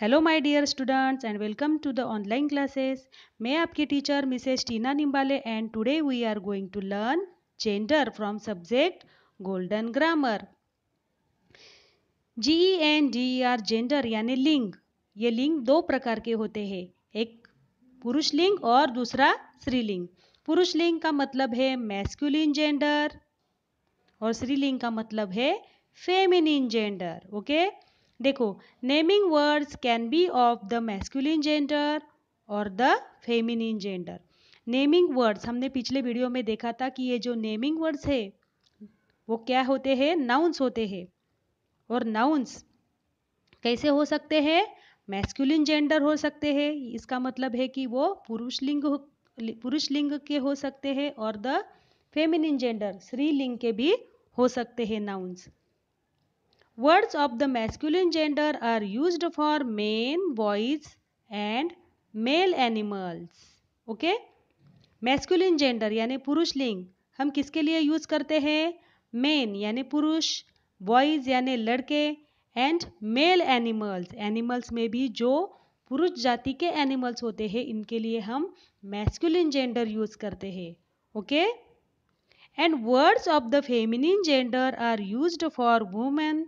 Hello my dear students and welcome to the online classes मैं आपकी teacher Mrs Tina Nimbale and today we are going to learn gender from subject golden grammar G E N D R gender यानी लिंग ये लिंग दो प्रकार के होते हैं एक पुरुष लिंग और दूसरा स्त्रीलिंग पुरुष लिंग का मतलब है मैस्कुलिन जेंडर और स्त्रीलिंग का मतलब है फेमिनिन जेंडर ओके okay? देखो naming words can be of the masculine gender और the feminine gender naming words हमने पिछले वीडियो में देखा था कि ये जो नेमिंग वर्ड्स है वो क्या होते हैं नाउन्स होते हैं और नाउन्स कैसे हो सकते हैं मैस्कुलिन जेंडर हो सकते हैं इसका मतलब है कि वो पुरुष लिंग पुरुष लिंग के हो सकते हैं और द फेमिनिन जेंडर स्त्रीलिंग के भी हो सकते हैं nouns words of the masculine gender are use for men boys and male animals okay masculine gender यानी पुरुष लिंग हम किसके लिए यूज करते हैं मेन यानी पुरुष बॉयज यानी लड़के एंड मेल एनिमल्स एनिमल्स में भी जो पुरुष जाति के एनिमल्स होते हैं इनके लिए हम मैस्कुलिन जेंडर यूज करते हैं okay and words of the feminine gender are use for women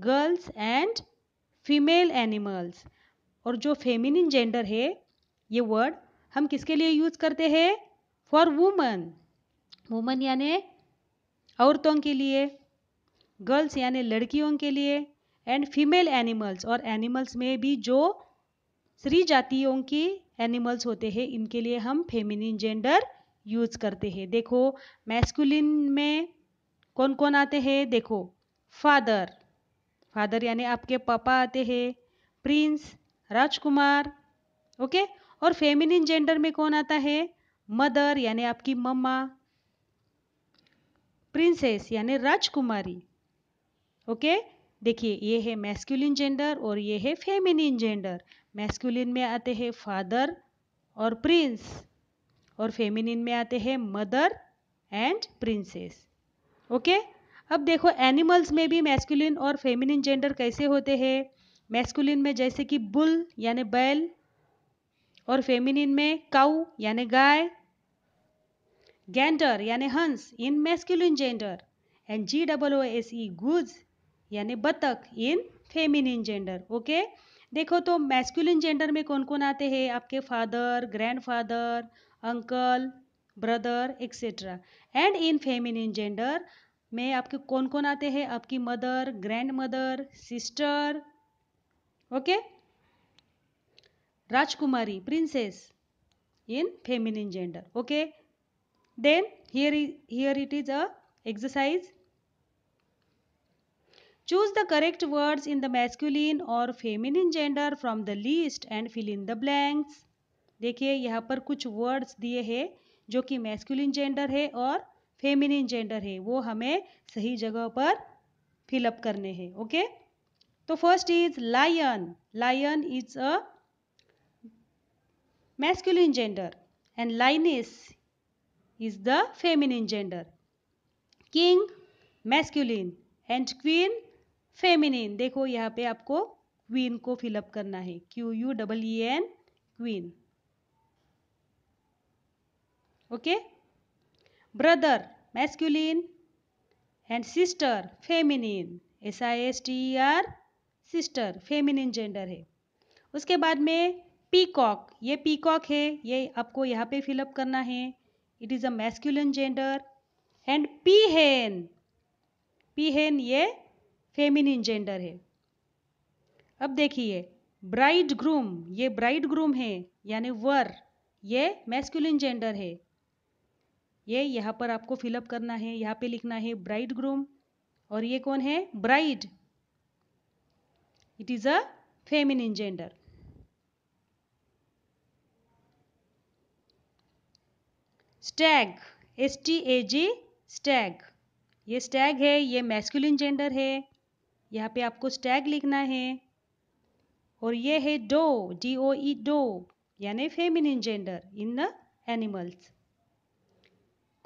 girls and female animals और जो फेमिनिन जेंडर है ये वर्ड हम किसके लिए यूज करते हैं फॉर वुमन वुमन यानि औरतों के लिए गर्ल्स यानि लड़कियों के लिए एंड फीमेल एनिमल्स और एनिमल्स में भी जो स्त्री जातियों की एनिमल्स होते हैं इनके लिए हम फेमिनिन जेंडर यूज करते हैं देखो मैस्कुलिन में कौन कौन आते हैं देखो फादर फादर यानी आपके पापा आते हैं प्रिंस राजकुमार ओके और फेमिनिन जेंडर में कौन आता है मदर यानी आपकी मम्मा प्रिंसेस यानी राजकुमारी ओके देखिए ये है मैस्कुलिन जेंडर और ये है फेमिनिन जेंडर मैस्कुलिन में आते हैं फादर और प्रिंस और फेमिनिन में आते हैं मदर एंड प्रिंसेस ओके अब देखो एनिमल्स में भी मैस्कुलिन और फेमिनिन जेंडर कैसे होते हैं मैस्कुलिन में जैसे कि बुल यानी बैल और फेमिनिन में काउ यानि गाय गेंडर यानि हंस in masculine gender and G double O S E goose यानी बतख इन फेमिनिन जेंडर ओके देखो तो मैस्कुलिन जेंडर में कौन कौन आते हैं आपके father grandfather uncle brother etcetera and in feminine gender में आपके कौन कौन आते हैं आपकी mother grandmother sister okay राजकुमारी princess in feminine gender okay then here here it is a exercise choose the correct words in the masculine और feminine gender from the list and fill in the blanks देखिए यहाँ पर कुछ words दिए हैं जो कि मैस्कुलिन जेंडर है और फेमिनिन जेंडर है वो हमें सही जगह पर फिलअप करने हैं ओके तो first is lion lion is a masculine gender and lioness is the feminine gender king masculine and queen feminine देखो यहाँ पे आपको क्वीन को फिलअप करना है Q U double E N queen okay brother masculine and sister feminine S I S T R sister feminine gender है उसके बाद में पीकॉक ये पीकॉक है ये आपको यहाँ पे फिलअप करना है it is a masculine gender and peahen peahen ये फेमिनिन जेंडर है अब देखिए ब्राइड ग्रूम ये ब्राइड ग्रूम है यानी वर ये मैस्कुलिन जेंडर है ये यहाँ पर आपको फिलअप करना है यहाँ पे लिखना है ब्राइड ग्रूम और ये कौन है bride it is a feminine gender stag S T A G stag ये स्टैग है ये मैस्कुलिन जेंडर है यहाँ पे आपको स्टैग लिखना है और ये है doe D O E doe यानी feminine gender in the animals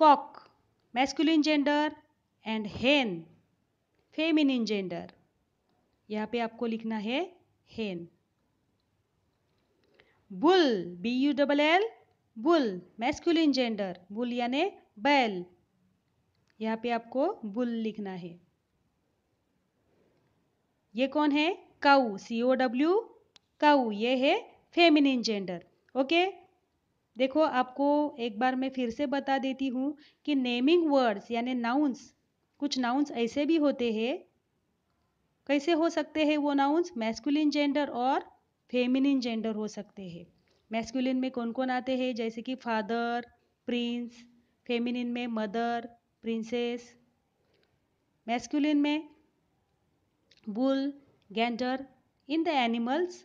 cock masculine gender and hen feminine gender यहाँ पे आपको लिखना है hen bull B U double L bull masculine gender bull यानी बैल यहाँ पे आपको बुल लिखना है ये कौन है काऊ सी ओ डब्ल्यू काऊ ये है फेमिनिन जेंडर ओके देखो आपको एक बार मैं फिर से बता देती हूँ कि नेमिंग वर्ड्स यानी नाउन्स कुछ नाउन्स ऐसे भी होते हैं कैसे हो सकते हैं वो नाउन्स मैस्कुलिन जेंडर और फेमिनिन जेंडर हो सकते हैं मैस्कुलिन में कौन कौन आते हैं जैसे कि फादर प्रिंस फेमिनिन में मदर प्रिंसेस मैस्कुलिन में bull gander in the animals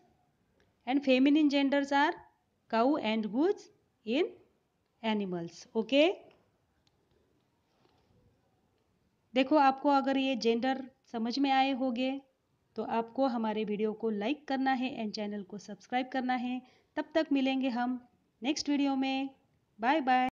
and feminine genders are cow and goods in animals. Okay? देखो आपको अगर ये जेंडर समझ में आए होंगे तो आपको हमारे वीडियो को लाइक करना है एंड चैनल को सब्सक्राइब करना है तब तक मिलेंगे हम नेक्स्ट वीडियो में बाय बाय